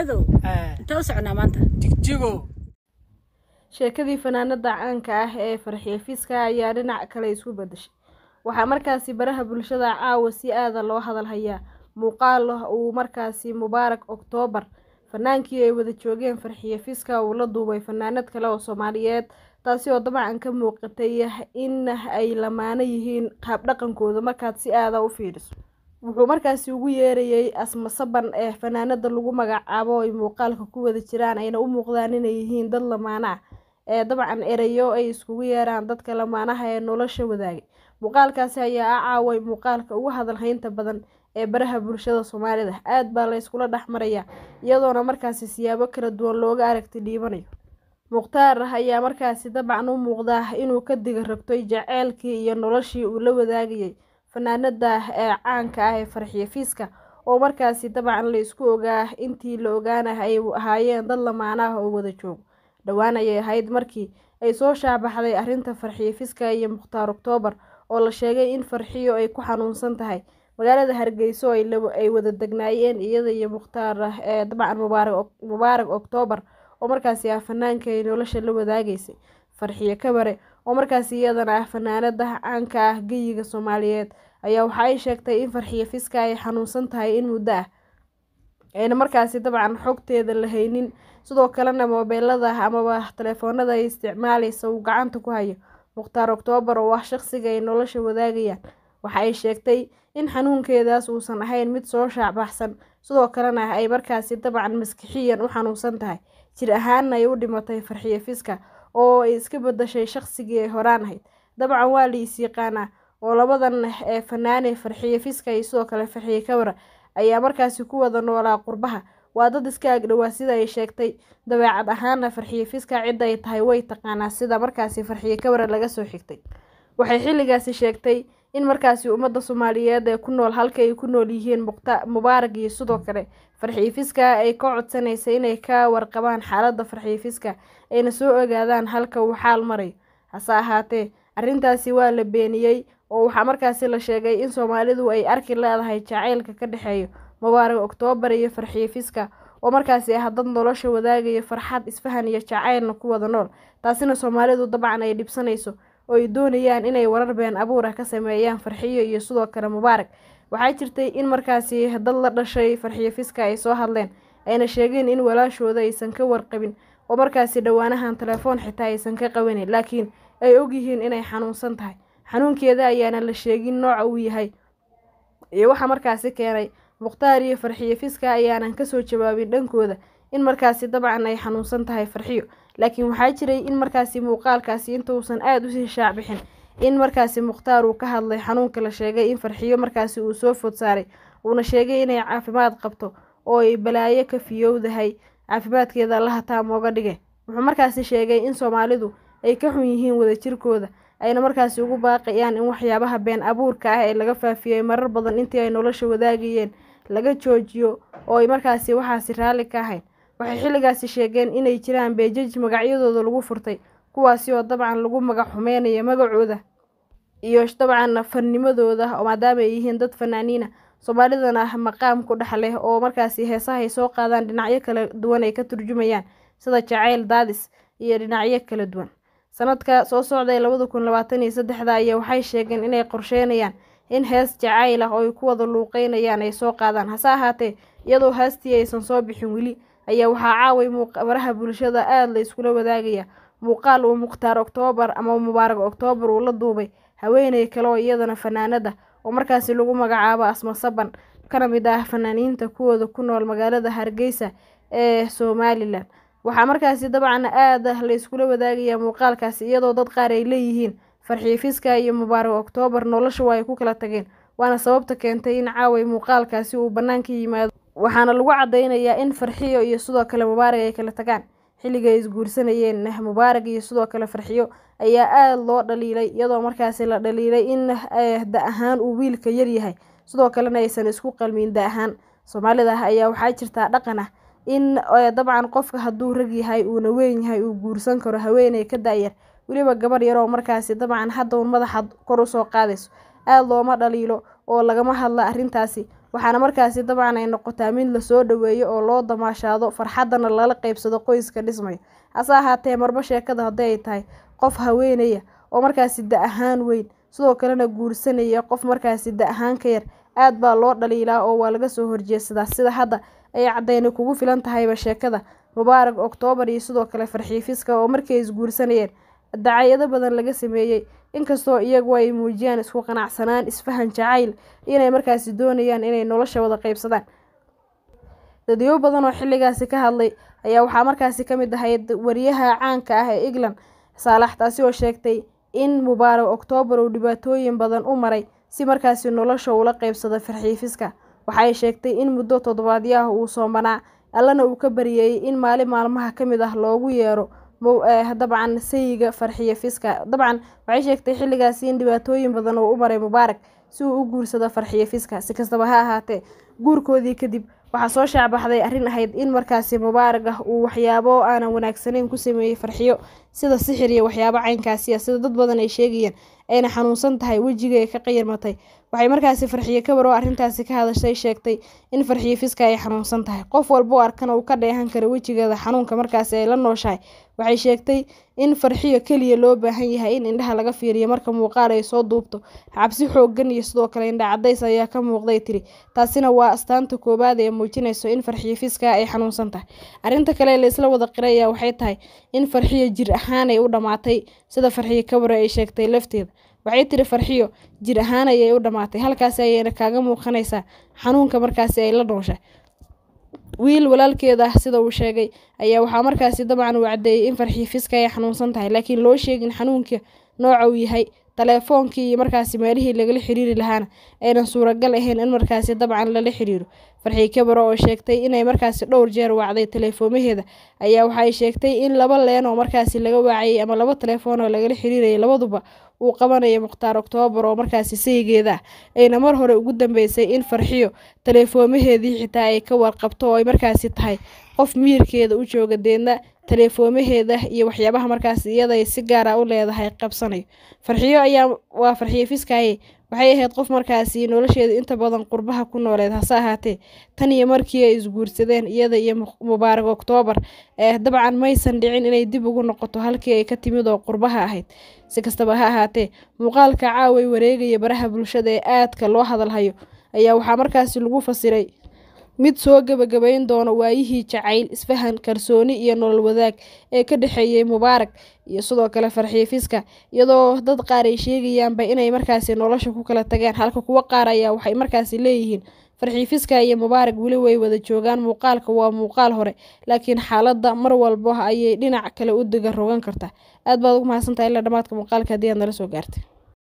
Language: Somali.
Eh. sheekadii fanaanada caanka ah ee farxiye ayaa dhinac kale isku badashay waxaa markaasi baraha bulshada caawa si aada loo hadal hayaa muuqaal ah uu markaasi mubaarak oktoobar fanaankii ay wada joogeen farxiye uu la duubay fanaanad kale oo soomaaliyeed taasi oo dabcan ka muuqatay in ay lamaano yihiin qaab dhaqankooda markaad si aada u fiidhiso wuxuu markaasi ugu yeerayay asmasaban ee fanaanada lagu magacaabo oo ay muuqaalka ku wada jiraan ayna u muuqdaan inay yihiin dad lamaana ee dabcan erayo ay iskugu yeeraan dadka lamaanaha ee nolosha wadaagay muuqaalkaasi ayaa ah caaway muuqaalka ugu hadalhaynta badan ee baraha bulshada soomaalida aad baa la yskula dhex maraya iyadoona markaasi siyaabo kala duwan looga aragti dhiibanayo mukhtaar ah ayaa markaasi dabcan u muuqdaa inuu ka diga rogtay jaceylkii iyo noloshii uu la wadaagayay fanaanada ee caanka ah ee farxiyo fiiska oo markaasi dabcan la isku ogaa intii la ogaanah ay ahaayeen dad lamaanaah oo wada joog dhowaan ayay ahayd markii ay soo shaabaxday arrinta farxiyo fiiska iyo mukhtaar oktoobar oo la sheegay in farxiyo ay ku xanuunsan tahay magaalada hargeyso ay wada degnaayeen iyada iyo mukhtaar eh, dabcan mubaarag oktoobar oo markaasi ah fanaanka ay nolosha la wadaagaysay farxiyo kabare oo markaasi iyadana ah fanaanada caanka ah geyiga soomaaliyeed ayaa waxa ay sheegtay in farxiyafiska ay xanuunsan tahay in muddo ah ayna markaasi dabcan xogteeda la haynin sidoo kalena moobeelada amaba teleefoonada ay isticmaalaysa uu gacanta ku hayo mukhtaar oktoobar oo ah shaqsiga ay nolosha wadaagayaan waxa ay sheegtay in xanuunkeedaas uusan ahayn mid soo shaacbaxsan sidoo kalena ay markaasi dabcan maskixiyan u xanuunsan tahay jir ahaanna ay u dhimatay farxiyafiska oo ay iska badashay shaqsigii ay horaan ahayd dabcan waa liis yaqaanaa oo labadan ee Fanaane Farxiye Fiska iyo sidoo kale Farxiye Kabra ayaa markaasi ku wada noolaa qurbaha waa dad iska agdhowaa sida ay sheegtay dabeecad ahaana Farxiye Fiska cid ay tahay way taqaanaa sida markaasi Farxiye Kabra laga soo xigtay waxay xilligaasi sheegtay in markaasi ummadda Soomaaliyeed ee ku nool halka ay ku nool yihiin Mubaarak iyo sidoo kale farxiifiska ay ka codsanaysa inay ka warqabaan xaaladda farxiifiska ayna soo ogaadaan halka uu xaal maray hase ahaatee arrintaasi waa la beeniyey oo waxaa markaasi la sheegay in soomaalidu ay arki leedahay jacaylka ka dhexeeya mubaarag oktoobar iyo farxiifiska oo markaasi ah dad nolosha wadaagaya farxad isfahan iyo jacaylna ku wada nool taasina soomaalidu dabcan ay dhibsanayso oo ay doonayaan inay warar been abuur ka sameeyaan farxiyo iyo sidoo kale mubaarag waxaa jirtay in markaasi dad la dhashay farxiifiska ay soo hadleen ayna sheegeen in walaashooda aysan ka warqabin oo markaasi dhowaanahan telefoon xitaa aysan ka qabanin laakiin ay ogyihiin inay xanuunsan tahay xanuunkeeda ayaana la sheegin nooca uu yahay iyo waxa markaasi keenay mukhtaar iyo farxiyo fiska ayaanan kasoo jawaabin dhankooda in markaasi dabcan ay xanuunsan tahay farxiyo laakiin waxaa jiray in markaasi muuqaalkaasi intuusan aada usii shaacbixin in markaasi mukhtaar uu ka hadlay xanuunka la sheegay in farxiyo markaasi uu soo food saaray uuna sheegay inay caafimaad qabto oo ay balaayo ka fiyowdahay caafimaadkeeda allaha taam ooga dhige wuxuu markaasi sheegay in soomaalidu ay ka xun yihiin wadajirkooda ayna markaasi ugu baaqayaan in waxyaabaha been abuurka ah ee laga faafiyey marar badan intii ay nolosha wadaagayeen laga joojiyo oo ay markaasi waxaasi raalli ka ahayn waxay xilligaasi sheegeen inay jiraan beejaj magacyadooda lagu furtay kuwaasi oo dabcan lagu magac xumeynayo magacooda iyo dabcanna fannimadooda maadaama ay yihiin dad fanaaniina soomaalidana ah maqaam ku dhex leh oo markaasi heesaha ay soo qaadaan dhinacyo kala duwan ay ka turjumayaan sida jacayl daadis iyo dhinacyo kala duwan Sanadka soo socday labada kun labatan iyo sedexda ayaa waxay sheegeen inay qorsheynayaan in hees jacayl ah oo ay ku wada luuqeynayaan ay soo qaadaan hase ahaatee iyadoo heestii aysan soo bixin weli ayaa waxaa caaway baraha bulshada aada la iskula wadaagaya muuqaal uu mukhtaar oktoobar ama mubaarag oktoobar uu la duubay haweeney kale oo iyadana fanaanada ah, oo markaasi lagu magacaabo asma saban ka mid ah fanaaniinta kuwooda ku nool magaalada hargeysa ee somalilan waxaa markaasi dabcan aad ah wadaagayaa muuqaalkaasi iyadoo dad qaar ay leeyihiin farxiifiska iyo mubaarag oktoobar nolosha waa ay ku kala tageen waana sababta keentay in caaway muuqaalkaasi uu bannaanka yimaado waxaana lagu caddaynayaa in farxiyo iyo sidoo kale mubaarag ay kala tagaan xilliga ay isguursanayeen nah mubaarag iyo sidoo kale farxiyo ayaa aada loo dhaliilay iyadoo markaasi la dhaliilay in da ahaan uu wiilka yaryahay sidoo kalena aysan isku qalmin da ahaan soomaalida ah ayaa waxaa jirtaa dhaqan ah in eh, dabcan qofka hadduu rag yahay uuna weyn yahay uu guursan karo haweeney ka da weliba gabarh yaroo markaasi dabcan haddaun madaxa kor usoo qaadayso aada looma dhaliilo oo lagama hadla arintaasi waxaana markaasi dabcan ay noqotaa mid lasoo dhaweeyo oo loo damaashaado farxaddana lala qaybsado qoyska dhismayo hase ahaatee marba sheekada hadday ay tahay qof haweenaya ah oo markaasi da ahaan weyn sidoo kalena guursanaya qof markaasi da ahaan ka yar aad baa loo dhaliilaa oo waa laga soo horjeesadaa sida hadda ay caddayna kugu filan tahayba sheekada mubaarak oktoobar iyo sidoo kale farxiifiska oo markay isguursanayeen dacayado badan laga sameeyey inkastoo iyagu ay muujiyaan isku qanacsanaan isfahan jacayl inay markaasi doonayaan inay nolosha wada qaybsadaan dadyow badan oo xilligaasi ka hadlay ayaa waxaa markaasi ka mid ahayd wariyaha caanka ah ee england saalax taasi oo sheegtay in mubaarag oktoobar uu dhibaatooyin badan u maray si markaasi nolosha ula qaybsada farxiifiska waxay sheegtay in muddo toddobaadyaah uu soomanaa, Allana uu ka baryayay in maalin maalmaha ka mid ah loogu yeero eh, dabcan sayiga Farxiyo Fiska. Dabcan, waxay sheegtay xilligaasi in dhibaatooyin badan uu u maray Mubaarak si uu u guursado Farxiyo Fiska. Si kastaba ha ahaatee, guurkoodii kadib, waxaa soo shaacbaxday baxday arrin ahayd in markaasi Mubaarak ah uu waxyaabo aanan wanaagsanayn ku sameeyey Farxiyo sida sixir iyo waxyaabo caynkaasi ah sida dad badan ay sheegayeen ayna xanuunsan tahay wejiga ay ka qayarmatay waxay markaasi farxiye kabar oo arrintaasi ka hadashay sheegtay in farxiye fiska ay xanuunsan tahay qof walba oo arkana uu ka dheehan kara wejigeeda xanuunka markaasi ay la nooshahay waxay sheegtay in farxiyo keliya loo baahan yahay in indhaha laga fiiriyo marka muuqaal ay soo duubto cabsi xooggan iyo sidoo kale indha cadays ayaa ka muuqday tiri taasina waa astaanta koowaad ee muujinayso in farxiye fiska ay xanuunsan tahay arrinta kale ee wada qiraya waxay tahay in farxiyo jir ahaanay u dhammaatay sida farxiyo kabare ay sheegtay lafteeda waxay tiri farxiyo jir ahaan ayay u dhammaatay halkaasi ayayna kaaga muuqanaysaa xanuunka markaasi ay la dhoosha wiil walaalkeeda ah sida uu sheegay ayaa waxaa markaasi dabcan uu caddeeyey in farxiyo fiska ay xanuunsan tahay laakiin loo sheegin xanuunka nooca uu yahay taleefoonkii iyo markaasi meelihii lagala xiriiri lahaana aynan suuragal ahayn in markaasi dabcan lala xiriiro farxii kabaro oo sheegtay inay markaasi dhowr jeer wacday taleefoomaheeda ayaa waxa ay sheegtay in laba leen oo markaasi laga waacayay ama laba taleefoon oo lagala xiriirayay labaduba uu qabanaya mukhtaar oktoobar oo markaasi sayigeeda ah ayna mar hore ugu dambeysay in farxiyo taleefoomaheedii xitaa ay ka warqabto oo ay markaasi tahay qof miyirkeeda u jooga deedna taleefoomaheeda iyo waxyaabaha markaas iyada si gaara ah u leedahay qabsanayo farxiyo ayaa waa farxiyo fiskaaye waxay ahayd qof markaasi nolosheeda inta badan qurbaha ku nooleed hase ahaatee tan iyo markii ay isguursadeen iyada iyo mubaarag oktoobar dabcan maysan dhicin inay dib ugu noqoto halkii ay ka timid oo qurbaha ahayd si kastaba ha ahaatee muuqaalka caaway wareegaya baraha bulshada ee aadka loo hadalhayo ayaa waxaa markaasi lagu fasiray mid soo gebagabayn doona waayihii jacayl isfahan kalsooni iyo nolol wadaag ee ka dhexeeyey mubaarak iyo sidoo kale farxiifiska iyadoo dad qaar ay sheegayaanba inay markaasi nolosha ku kala tageen halka kuwo qaar ayaa waxay markaasi leeyihiin farxiifiska iyo mubaarak weli way wada joogaan muuqaalka waa muuqaal hore laakiin xaaladda mar walba ayay dhinac kale u diga rogan kartaa aad baad ugu mahadsantahay ila dhammaadka muuqaalka haddii aad nala soo gaartay